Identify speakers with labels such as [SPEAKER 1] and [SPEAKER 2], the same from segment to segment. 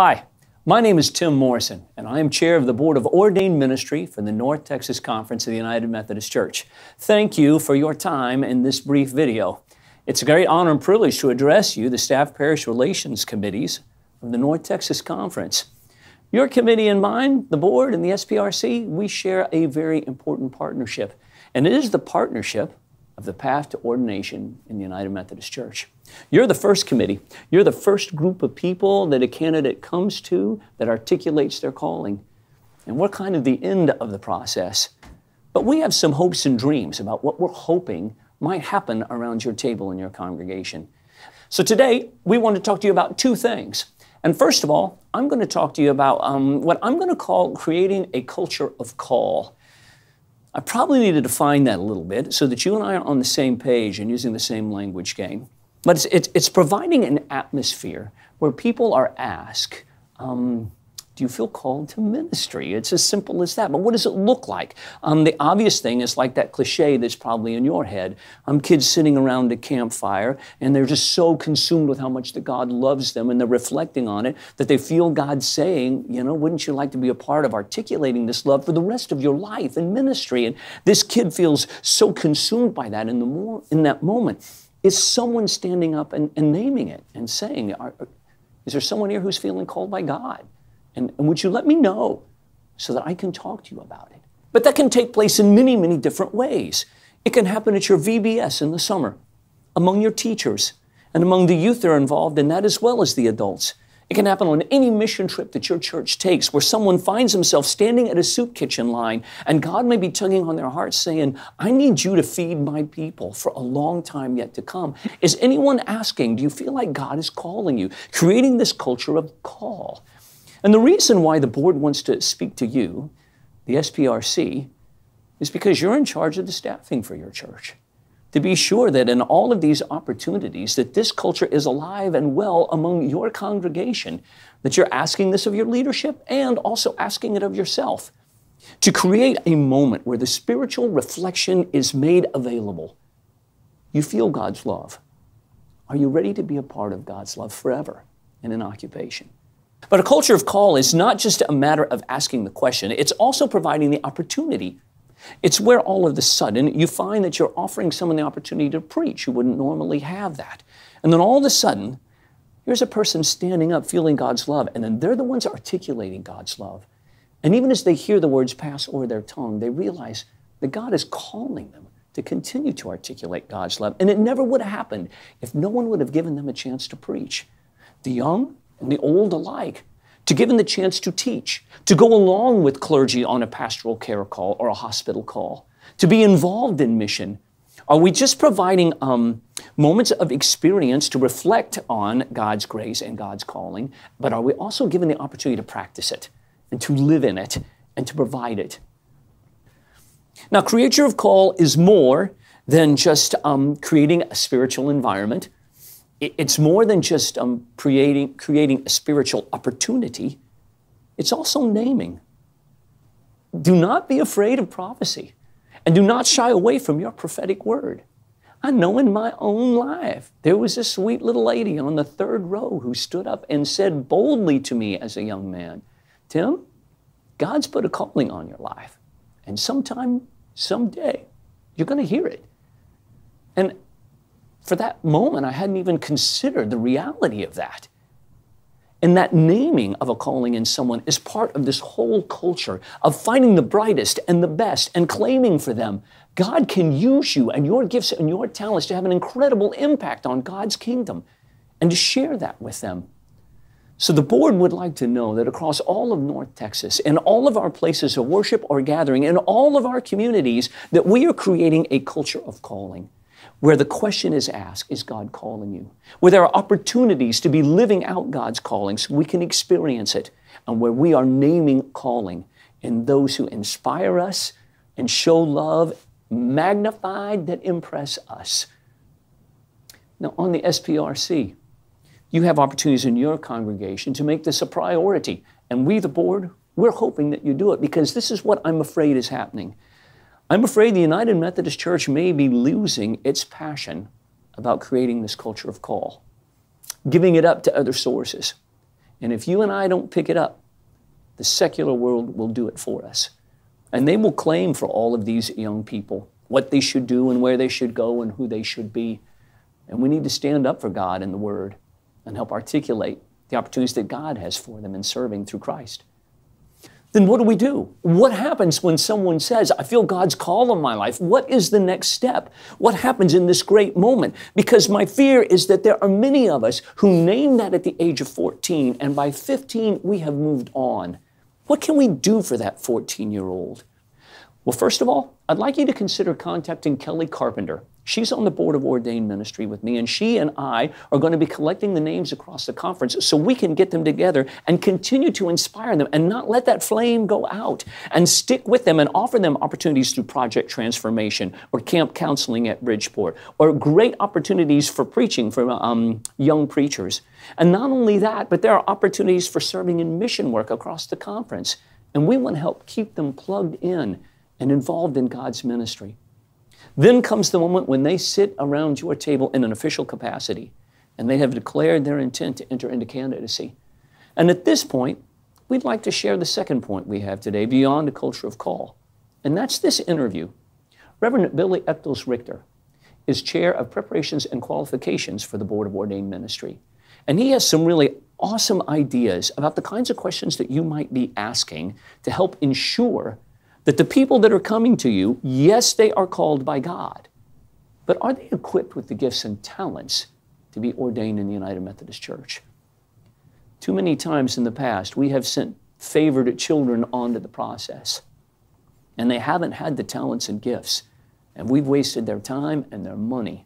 [SPEAKER 1] Hi, my name is Tim Morrison, and I am chair of the Board of Ordained Ministry for the North Texas Conference of the United Methodist Church. Thank you for your time in this brief video. It's a great honor and privilege to address you, the Staff Parish Relations Committees of the North Texas Conference. Your committee and mine, the board and the SPRC, we share a very important partnership. And it is the partnership of the path to ordination in the United Methodist Church. You're the first committee. You're the first group of people that a candidate comes to that articulates their calling. And we're kind of the end of the process. But we have some hopes and dreams about what we're hoping might happen around your table in your congregation. So today, we want to talk to you about two things. And first of all, I'm going to talk to you about um, what I'm going to call creating a culture of call. I probably need to define that a little bit so that you and I are on the same page and using the same language game. But it's, it's, it's providing an atmosphere where people are asked, um, do you feel called to ministry? It's as simple as that. But what does it look like? Um, the obvious thing is like that cliche that's probably in your head. Um, kids sitting around a campfire and they're just so consumed with how much that God loves them and they're reflecting on it that they feel God saying, you know, wouldn't you like to be a part of articulating this love for the rest of your life and ministry? And this kid feels so consumed by that in the more in that moment. Is someone standing up and, and naming it and saying, are, is there someone here who's feeling called by God? And, and would you let me know so that I can talk to you about it? But that can take place in many, many different ways. It can happen at your VBS in the summer, among your teachers, and among the youth that are involved in that as well as the adults. It can happen on any mission trip that your church takes where someone finds himself standing at a soup kitchen line and God may be tugging on their heart saying, I need you to feed my people for a long time yet to come. Is anyone asking, do you feel like God is calling you? Creating this culture of call. And the reason why the board wants to speak to you, the SPRC, is because you're in charge of the staffing for your church. To be sure that in all of these opportunities that this culture is alive and well among your congregation, that you're asking this of your leadership and also asking it of yourself. To create a moment where the spiritual reflection is made available. You feel God's love. Are you ready to be a part of God's love forever in an occupation? But a culture of call is not just a matter of asking the question, it's also providing the opportunity. It's where all of a sudden you find that you're offering someone the opportunity to preach. You wouldn't normally have that. And then all of a sudden, here's a person standing up, feeling God's love, and then they're the ones articulating God's love. And even as they hear the words pass over their tongue, they realize that God is calling them to continue to articulate God's love. And it never would have happened if no one would have given them a chance to preach. The young, and the old alike to give them the chance to teach, to go along with clergy on a pastoral care call or a hospital call, to be involved in mission? Are we just providing um, moments of experience to reflect on God's grace and God's calling, but are we also given the opportunity to practice it and to live in it and to provide it? Now, creature of call is more than just um, creating a spiritual environment it's more than just um, creating, creating a spiritual opportunity, it's also naming. Do not be afraid of prophecy and do not shy away from your prophetic word. I know in my own life, there was a sweet little lady on the third row who stood up and said boldly to me as a young man, Tim, God's put a calling on your life. And sometime, someday, you're going to hear it. And for that moment, I hadn't even considered the reality of that. And that naming of a calling in someone is part of this whole culture of finding the brightest and the best and claiming for them. God can use you and your gifts and your talents to have an incredible impact on God's kingdom and to share that with them. So the board would like to know that across all of North Texas, in all of our places of worship or gathering, in all of our communities, that we are creating a culture of calling where the question is asked Is God calling you? Where there are opportunities to be living out God's calling so we can experience it, and where we are naming calling in those who inspire us and show love magnified that impress us. Now, on the SPRC, you have opportunities in your congregation to make this a priority. And we, the board, we're hoping that you do it because this is what I'm afraid is happening. I'm afraid the United Methodist Church may be losing its passion about creating this culture of call, giving it up to other sources. And if you and I don't pick it up, the secular world will do it for us. And they will claim for all of these young people what they should do and where they should go and who they should be. And we need to stand up for God and the Word and help articulate the opportunities that God has for them in serving through Christ then what do we do? What happens when someone says, I feel God's call on my life? What is the next step? What happens in this great moment? Because my fear is that there are many of us who name that at the age of 14, and by 15, we have moved on. What can we do for that 14 year old? Well, first of all, I'd like you to consider contacting Kelly Carpenter. She's on the board of ordained ministry with me, and she and I are going to be collecting the names across the conference so we can get them together and continue to inspire them and not let that flame go out and stick with them and offer them opportunities through project transformation or camp counseling at Bridgeport or great opportunities for preaching for um, young preachers. And not only that, but there are opportunities for serving in mission work across the conference. And we want to help keep them plugged in and involved in God's ministry. Then comes the moment when they sit around your table in an official capacity and they have declared their intent to enter into candidacy. And at this point, we'd like to share the second point we have today beyond the culture of call, and that's this interview. Reverend Billy Eptos Richter is chair of preparations and qualifications for the Board of Ordained Ministry. And he has some really awesome ideas about the kinds of questions that you might be asking to help ensure that the people that are coming to you, yes, they are called by God, but are they equipped with the gifts and talents to be ordained in the United Methodist Church? Too many times in the past, we have sent favored children onto the process, and they haven't had the talents and gifts, and we've wasted their time and their money.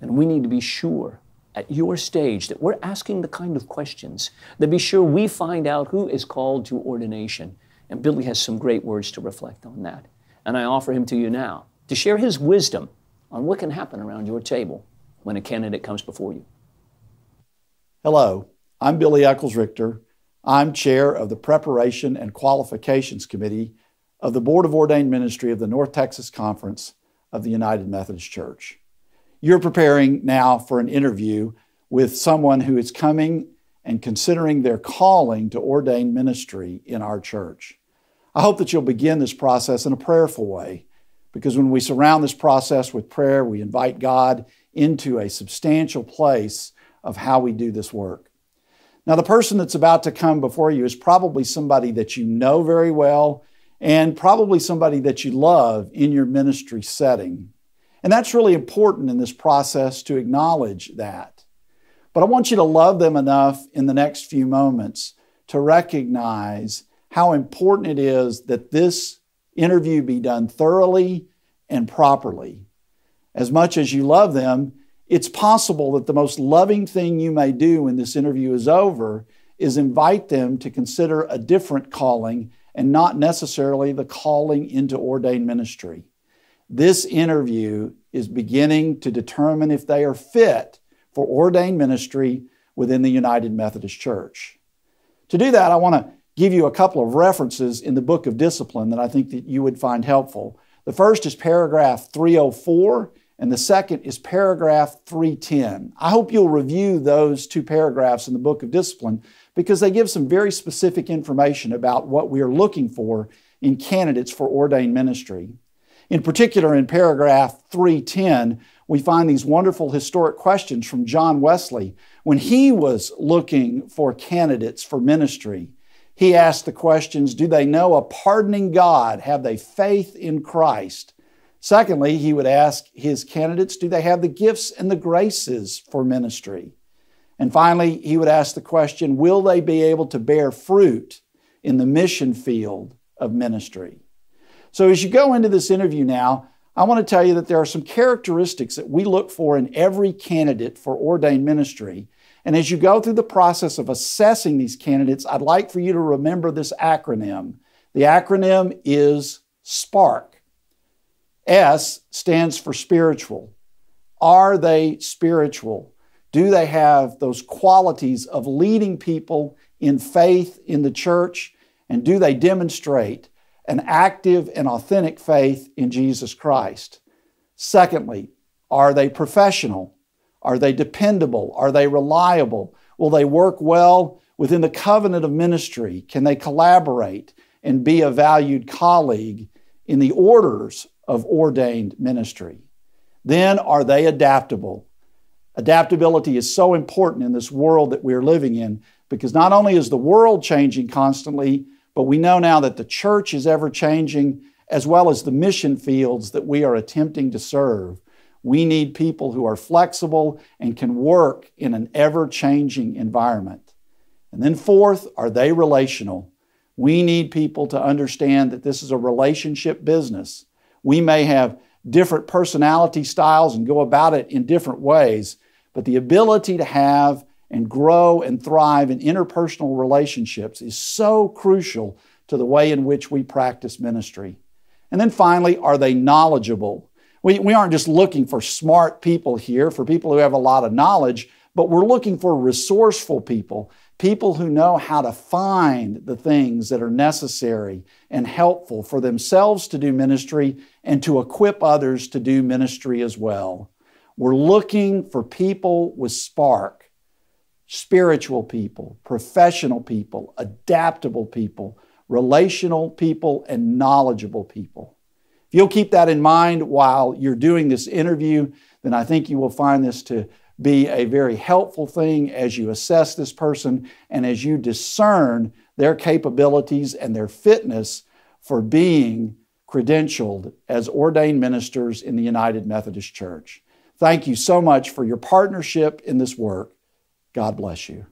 [SPEAKER 1] And we need to be sure at your stage that we're asking the kind of questions that be sure we find out who is called to ordination and Billy has some great words to reflect on that. And I offer him to you now to share his wisdom on what can happen around your table when a candidate comes before you.
[SPEAKER 2] Hello, I'm Billy Eccles Richter. I'm chair of the Preparation and Qualifications Committee of the Board of Ordained Ministry of the North Texas Conference of the United Methodist Church. You're preparing now for an interview with someone who is coming and considering their calling to ordain ministry in our church. I hope that you'll begin this process in a prayerful way because when we surround this process with prayer, we invite God into a substantial place of how we do this work. Now, the person that's about to come before you is probably somebody that you know very well and probably somebody that you love in your ministry setting. And that's really important in this process to acknowledge that. But I want you to love them enough in the next few moments to recognize how important it is that this interview be done thoroughly and properly. As much as you love them, it's possible that the most loving thing you may do when this interview is over is invite them to consider a different calling and not necessarily the calling into ordained ministry. This interview is beginning to determine if they are fit for ordained ministry within the United Methodist Church. To do that, I want to give you a couple of references in the book of discipline that I think that you would find helpful. The first is paragraph 304 and the second is paragraph 310. I hope you'll review those two paragraphs in the book of discipline because they give some very specific information about what we are looking for in candidates for ordained ministry. In particular, in paragraph 310, we find these wonderful historic questions from John Wesley. When he was looking for candidates for ministry, he asked the questions Do they know a pardoning God? Have they faith in Christ? Secondly, he would ask his candidates Do they have the gifts and the graces for ministry? And finally, he would ask the question Will they be able to bear fruit in the mission field of ministry? So, as you go into this interview now, I want to tell you that there are some characteristics that we look for in every candidate for ordained ministry. And as you go through the process of assessing these candidates, I'd like for you to remember this acronym. The acronym is SPARK. S stands for spiritual. Are they spiritual? Do they have those qualities of leading people in faith in the church? And do they demonstrate an active and authentic faith in Jesus Christ. Secondly, are they professional? Are they dependable? Are they reliable? Will they work well within the covenant of ministry? Can they collaborate and be a valued colleague in the orders of ordained ministry? Then, are they adaptable? Adaptability is so important in this world that we are living in because not only is the world changing constantly, but we know now that the church is ever changing, as well as the mission fields that we are attempting to serve. We need people who are flexible and can work in an ever changing environment. And then, fourth, are they relational? We need people to understand that this is a relationship business. We may have different personality styles and go about it in different ways, but the ability to have and grow and thrive in interpersonal relationships is so crucial to the way in which we practice ministry. And then finally, are they knowledgeable? We, we aren't just looking for smart people here, for people who have a lot of knowledge, but we're looking for resourceful people, people who know how to find the things that are necessary and helpful for themselves to do ministry and to equip others to do ministry as well. We're looking for people with spark spiritual people, professional people, adaptable people, relational people, and knowledgeable people. If you'll keep that in mind while you're doing this interview, then I think you will find this to be a very helpful thing as you assess this person and as you discern their capabilities and their fitness for being credentialed as ordained ministers in the United Methodist Church. Thank you so much for your partnership in this work. God bless you.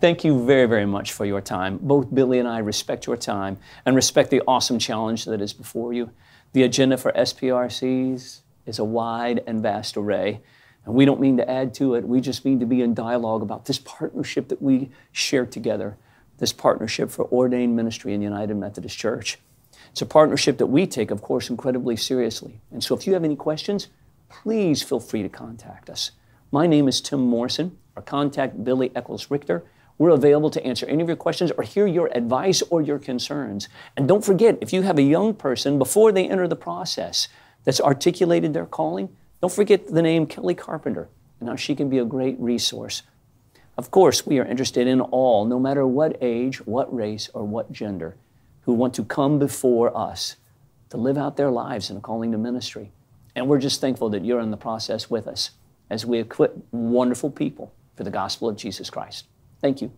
[SPEAKER 1] Thank you very, very much for your time. Both Billy and I respect your time and respect the awesome challenge that is before you. The agenda for SPRCs is a wide and vast array. And we don't mean to add to it, we just mean to be in dialogue about this partnership that we share together, this partnership for ordained ministry in the United Methodist Church. It's a partnership that we take, of course, incredibly seriously. And so if you have any questions, please feel free to contact us. My name is Tim Morrison or contact Billy Eccles Richter. We're available to answer any of your questions or hear your advice or your concerns. And don't forget, if you have a young person before they enter the process that's articulated their calling, don't forget the name Kelly Carpenter and how she can be a great resource. Of course, we are interested in all, no matter what age, what race, or what gender, who want to come before us to live out their lives in a calling to ministry. And we're just thankful that you're in the process with us as we equip wonderful people for the gospel of Jesus Christ. Thank you.